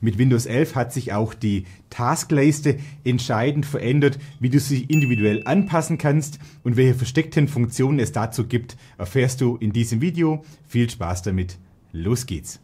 Mit Windows 11 hat sich auch die Taskleiste entscheidend verändert, wie du sie individuell anpassen kannst und welche versteckten Funktionen es dazu gibt, erfährst du in diesem Video. Viel Spaß damit. Los geht's!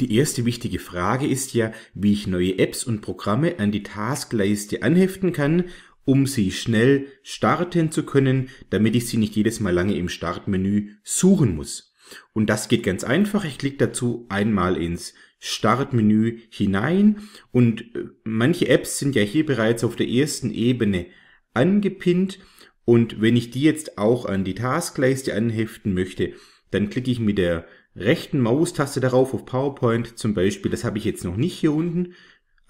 Die erste wichtige Frage ist ja, wie ich neue Apps und Programme an die Taskleiste anheften kann um sie schnell starten zu können, damit ich sie nicht jedes Mal lange im Startmenü suchen muss. Und das geht ganz einfach. Ich klicke dazu einmal ins Startmenü hinein und äh, manche Apps sind ja hier bereits auf der ersten Ebene angepinnt und wenn ich die jetzt auch an die Taskleiste anheften möchte, dann klicke ich mit der rechten Maustaste darauf auf PowerPoint zum Beispiel. Das habe ich jetzt noch nicht hier unten.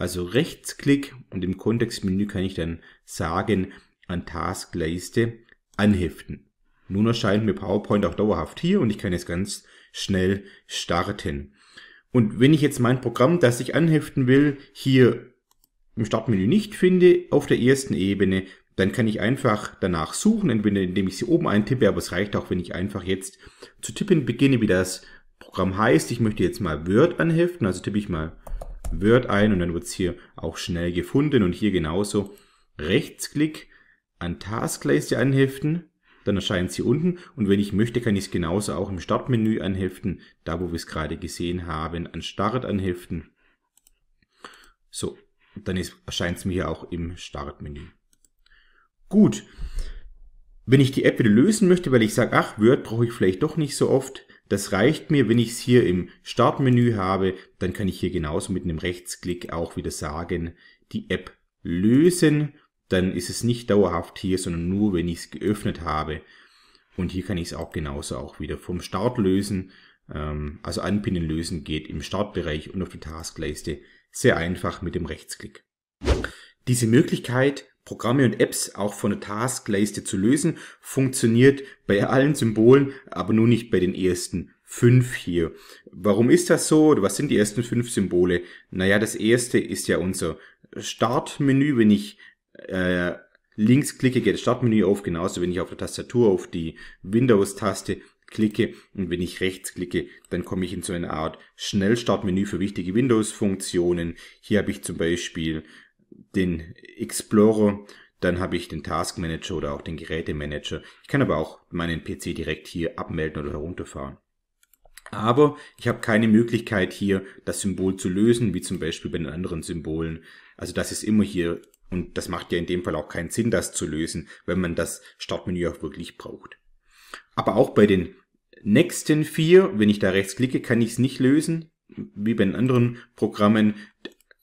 Also Rechtsklick und im Kontextmenü kann ich dann sagen, an Taskleiste anheften. Nun erscheint mir PowerPoint auch dauerhaft hier und ich kann jetzt ganz schnell starten. Und wenn ich jetzt mein Programm, das ich anheften will, hier im Startmenü nicht finde, auf der ersten Ebene, dann kann ich einfach danach suchen, entweder indem ich sie oben eintippe, aber es reicht auch, wenn ich einfach jetzt zu tippen beginne, wie das Programm heißt. Ich möchte jetzt mal Word anheften, also tippe ich mal Word ein und dann wird es hier auch schnell gefunden und hier genauso Rechtsklick an Taskleiste anheften, dann erscheint sie unten und wenn ich möchte, kann ich es genauso auch im Startmenü anheften, da wo wir es gerade gesehen haben, an Start anheften. So, dann ist, erscheint es mir hier auch im Startmenü. Gut, wenn ich die App wieder lösen möchte, weil ich sage, ach, Word brauche ich vielleicht doch nicht so oft, das reicht mir, wenn ich es hier im Startmenü habe, dann kann ich hier genauso mit einem Rechtsklick auch wieder sagen, die App lösen. Dann ist es nicht dauerhaft hier, sondern nur, wenn ich es geöffnet habe. Und hier kann ich es auch genauso auch wieder vom Start lösen. Ähm, also anpinnen lösen geht im Startbereich und auf die Taskleiste sehr einfach mit dem Rechtsklick. Diese Möglichkeit Programme und Apps auch von der Taskleiste zu lösen, funktioniert bei allen Symbolen, aber nur nicht bei den ersten fünf hier. Warum ist das so? was sind die ersten fünf Symbole? Naja, das erste ist ja unser Startmenü, wenn ich äh, links klicke, geht das Startmenü auf, genauso wenn ich auf der Tastatur auf die Windows-Taste klicke und wenn ich rechts klicke, dann komme ich in so eine Art Schnellstartmenü für wichtige Windows-Funktionen. Hier habe ich zum Beispiel den Explorer, dann habe ich den Task Manager oder auch den Gerätemanager. Ich kann aber auch meinen PC direkt hier abmelden oder herunterfahren. Aber ich habe keine Möglichkeit hier das Symbol zu lösen, wie zum Beispiel bei den anderen Symbolen. Also das ist immer hier und das macht ja in dem Fall auch keinen Sinn, das zu lösen, wenn man das Startmenü auch wirklich braucht. Aber auch bei den nächsten vier, wenn ich da rechts klicke, kann ich es nicht lösen, wie bei den anderen Programmen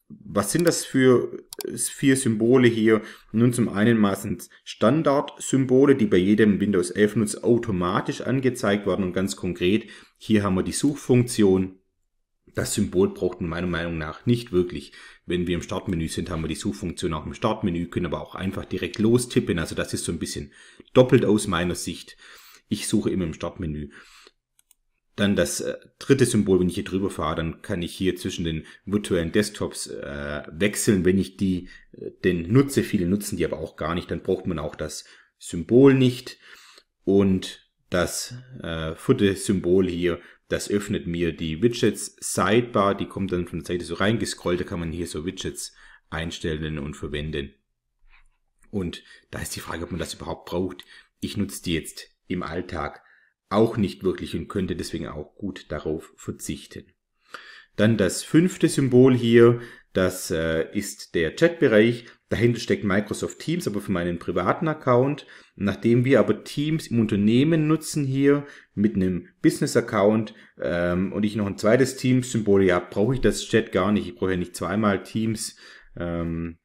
was sind das für äh, vier Symbole hier? Nun zum einen meistens Standardsymbole, die bei jedem Windows 11 Nutzer automatisch angezeigt werden und ganz konkret, hier haben wir die Suchfunktion. Das Symbol braucht meiner Meinung nach nicht wirklich. Wenn wir im Startmenü sind, haben wir die Suchfunktion auch im Startmenü, können aber auch einfach direkt lostippen. Also das ist so ein bisschen doppelt aus meiner Sicht. Ich suche immer im Startmenü. Dann das äh, dritte Symbol, wenn ich hier drüber fahre, dann kann ich hier zwischen den virtuellen Desktops äh, wechseln, wenn ich die äh, denn nutze. Viele nutzen die aber auch gar nicht. Dann braucht man auch das Symbol nicht. Und das äh, vierte Symbol hier, das öffnet mir die Widgets Sidebar. Die kommt dann von der Seite so reingescrollt. Da kann man hier so Widgets einstellen und verwenden. Und da ist die Frage, ob man das überhaupt braucht. Ich nutze die jetzt im Alltag auch nicht wirklich und könnte deswegen auch gut darauf verzichten. Dann das fünfte Symbol hier, das äh, ist der Chatbereich. Dahinter steckt Microsoft Teams, aber für meinen privaten Account. Nachdem wir aber Teams im Unternehmen nutzen hier mit einem Business-Account ähm, und ich noch ein zweites Teams-Symbol habe, brauche ich das Chat gar nicht. Ich brauche ja nicht zweimal Teams. Ähm,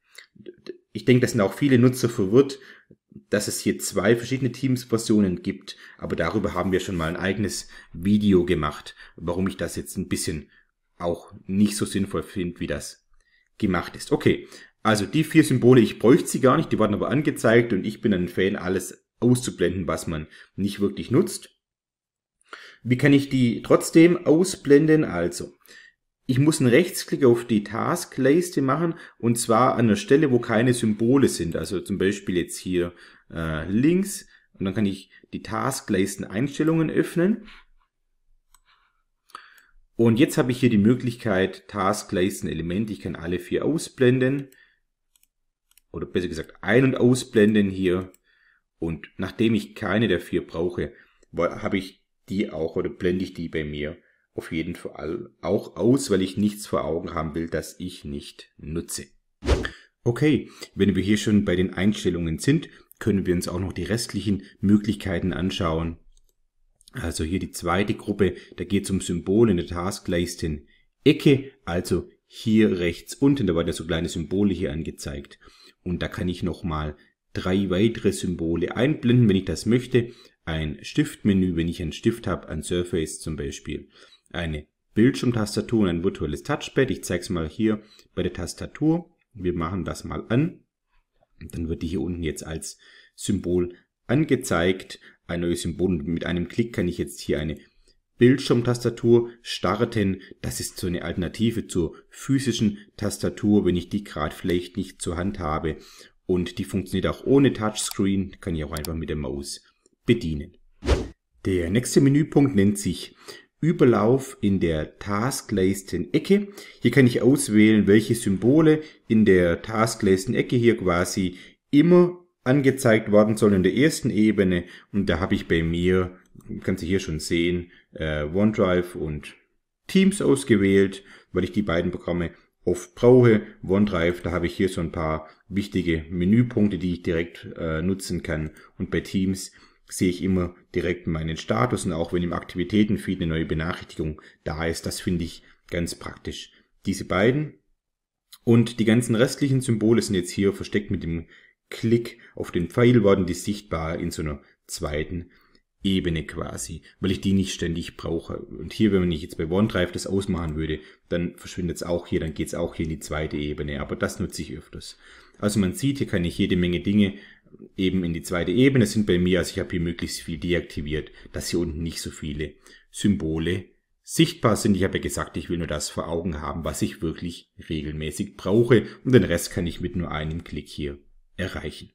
ich denke, das sind auch viele Nutzer verwirrt, dass es hier zwei verschiedene Teams-Versionen gibt, aber darüber haben wir schon mal ein eigenes Video gemacht, warum ich das jetzt ein bisschen auch nicht so sinnvoll finde, wie das gemacht ist. Okay, also die vier Symbole, ich bräuchte sie gar nicht, die wurden aber angezeigt und ich bin ein Fan, alles auszublenden, was man nicht wirklich nutzt. Wie kann ich die trotzdem ausblenden? Also, ich muss einen Rechtsklick auf die Taskleiste machen und zwar an der Stelle, wo keine Symbole sind. Also zum Beispiel jetzt hier äh, links und dann kann ich die Taskleisten-Einstellungen öffnen. Und jetzt habe ich hier die Möglichkeit taskleisten element Ich kann alle vier ausblenden oder besser gesagt ein- und ausblenden hier. Und nachdem ich keine der vier brauche, habe ich die auch oder blende ich die bei mir auf jeden Fall auch aus, weil ich nichts vor Augen haben will, das ich nicht nutze. Okay, wenn wir hier schon bei den Einstellungen sind, können wir uns auch noch die restlichen Möglichkeiten anschauen. Also hier die zweite Gruppe, da geht es um Symbole in der Taskleisten Ecke, also hier rechts unten, da war werden so kleine Symbole hier angezeigt. Und da kann ich nochmal drei weitere Symbole einblenden, wenn ich das möchte. Ein Stiftmenü, wenn ich einen Stift habe, ein Surface zum Beispiel eine Bildschirmtastatur und ein virtuelles Touchpad. Ich zeige es mal hier bei der Tastatur. Wir machen das mal an. Dann wird die hier unten jetzt als Symbol angezeigt. Ein neues Symbol. Und mit einem Klick kann ich jetzt hier eine Bildschirmtastatur starten. Das ist so eine Alternative zur physischen Tastatur, wenn ich die gerade vielleicht nicht zur Hand habe. Und die funktioniert auch ohne Touchscreen. Kann ich auch einfach mit der Maus bedienen. Der nächste Menüpunkt nennt sich Überlauf in der Taskleisten-Ecke. Hier kann ich auswählen, welche Symbole in der Taskleisten-Ecke hier quasi immer angezeigt werden sollen in der ersten Ebene. Und da habe ich bei mir, kann du hier schon sehen, äh, OneDrive und Teams ausgewählt, weil ich die beiden Programme oft brauche. OneDrive, da habe ich hier so ein paar wichtige Menüpunkte, die ich direkt äh, nutzen kann. Und bei Teams sehe ich immer direkt meinen Status und auch wenn im Aktivitätenfeed eine neue Benachrichtigung da ist, das finde ich ganz praktisch. Diese beiden und die ganzen restlichen Symbole sind jetzt hier versteckt mit dem Klick auf den Pfeil werden die sichtbar in so einer zweiten Ebene quasi, weil ich die nicht ständig brauche. Und hier, wenn ich jetzt bei OneDrive das ausmachen würde, dann verschwindet es auch hier, dann geht es auch hier in die zweite Ebene, aber das nutze ich öfters. Also man sieht, hier kann ich jede Menge Dinge eben in die zweite Ebene sind bei mir, also ich habe hier möglichst viel deaktiviert, dass hier unten nicht so viele Symbole sichtbar sind. Ich habe ja gesagt, ich will nur das vor Augen haben, was ich wirklich regelmäßig brauche und den Rest kann ich mit nur einem Klick hier erreichen.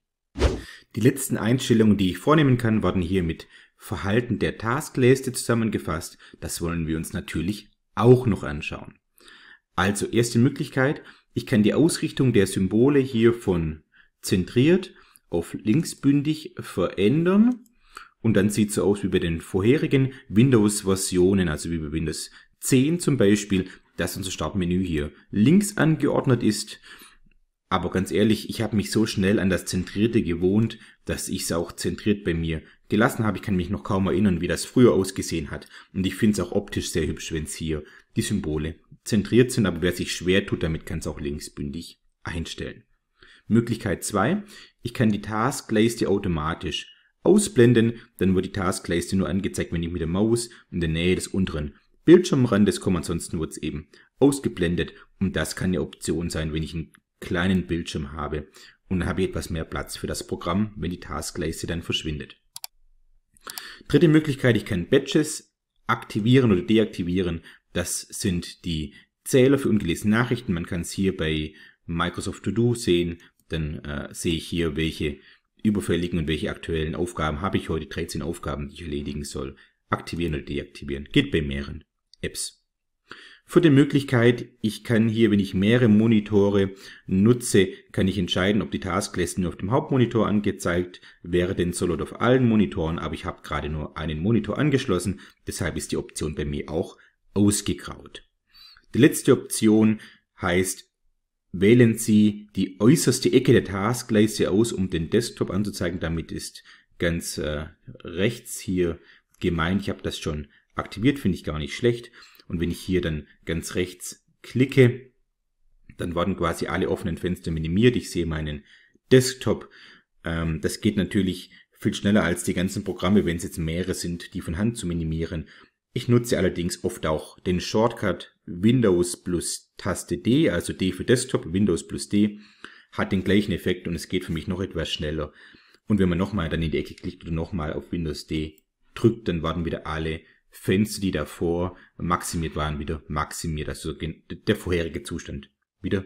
Die letzten Einstellungen, die ich vornehmen kann, werden hier mit Verhalten der Taskliste zusammengefasst. Das wollen wir uns natürlich auch noch anschauen. Also erste Möglichkeit, ich kann die Ausrichtung der Symbole hier von zentriert auf linksbündig verändern. Und dann sieht es so aus wie bei den vorherigen Windows-Versionen, also wie bei Windows 10 zum Beispiel, dass unser Startmenü hier links angeordnet ist. Aber ganz ehrlich, ich habe mich so schnell an das Zentrierte gewohnt, dass ich es auch zentriert bei mir gelassen habe. Ich kann mich noch kaum erinnern, wie das früher ausgesehen hat. Und ich finde es auch optisch sehr hübsch, wenn es hier die Symbole zentriert sind. Aber wer sich schwer tut, damit kann es auch linksbündig einstellen. Möglichkeit 2, ich kann die Taskleiste automatisch ausblenden, dann wird die Taskleiste nur angezeigt, wenn ich mit der Maus in der Nähe des unteren Bildschirmrandes komme, ansonsten wird es eben ausgeblendet und das kann eine Option sein, wenn ich einen kleinen Bildschirm habe und dann habe ich etwas mehr Platz für das Programm, wenn die Taskleiste dann verschwindet. Dritte Möglichkeit, ich kann Batches aktivieren oder deaktivieren. Das sind die Zähler für ungelesene Nachrichten. Man kann es hier bei Microsoft To Do sehen, dann äh, sehe ich hier, welche überfälligen und welche aktuellen Aufgaben habe ich heute. 13 Aufgaben, die ich erledigen soll. Aktivieren oder deaktivieren. Geht bei mehreren Apps. Für die Möglichkeit, ich kann hier, wenn ich mehrere Monitore nutze, kann ich entscheiden, ob die Taskliste nur auf dem Hauptmonitor angezeigt werden soll oder auf allen Monitoren, aber ich habe gerade nur einen Monitor angeschlossen, deshalb ist die Option bei mir auch ausgegraut. Die letzte Option heißt Wählen Sie die äußerste Ecke der Taskleiste aus, um den Desktop anzuzeigen. Damit ist ganz äh, rechts hier gemeint. Ich habe das schon aktiviert, finde ich gar nicht schlecht. Und wenn ich hier dann ganz rechts klicke, dann werden quasi alle offenen Fenster minimiert. Ich sehe meinen Desktop. Ähm, das geht natürlich viel schneller als die ganzen Programme, wenn es jetzt mehrere sind, die von Hand zu minimieren. Ich nutze allerdings oft auch den Shortcut Windows plus Taste D, also D für Desktop, Windows plus D, hat den gleichen Effekt und es geht für mich noch etwas schneller. Und wenn man nochmal dann in die Ecke klickt oder nochmal auf Windows D drückt, dann werden wieder alle Fenster, die davor maximiert waren, wieder maximiert, also der vorherige Zustand wieder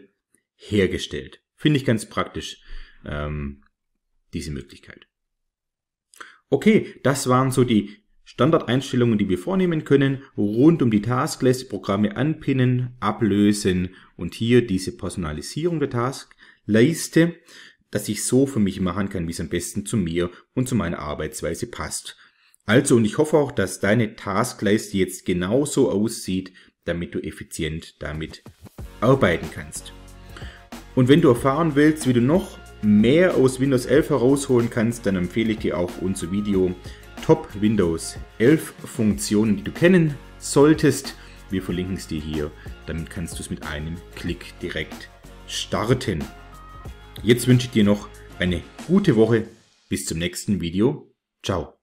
hergestellt. Finde ich ganz praktisch, ähm, diese Möglichkeit. Okay, das waren so die Standardeinstellungen, die wir vornehmen können, rund um die Taskliste Programme anpinnen, ablösen und hier diese Personalisierung der Taskleiste, dass ich so für mich machen kann, wie es am besten zu mir und zu meiner Arbeitsweise passt. Also, und ich hoffe auch, dass deine Taskleiste jetzt genauso aussieht, damit du effizient damit arbeiten kannst. Und wenn du erfahren willst, wie du noch mehr aus Windows 11 herausholen kannst, dann empfehle ich dir auch unser Video Top Windows 11 Funktionen, die du kennen solltest. Wir verlinken es dir hier. Damit kannst du es mit einem Klick direkt starten. Jetzt wünsche ich dir noch eine gute Woche. Bis zum nächsten Video. Ciao.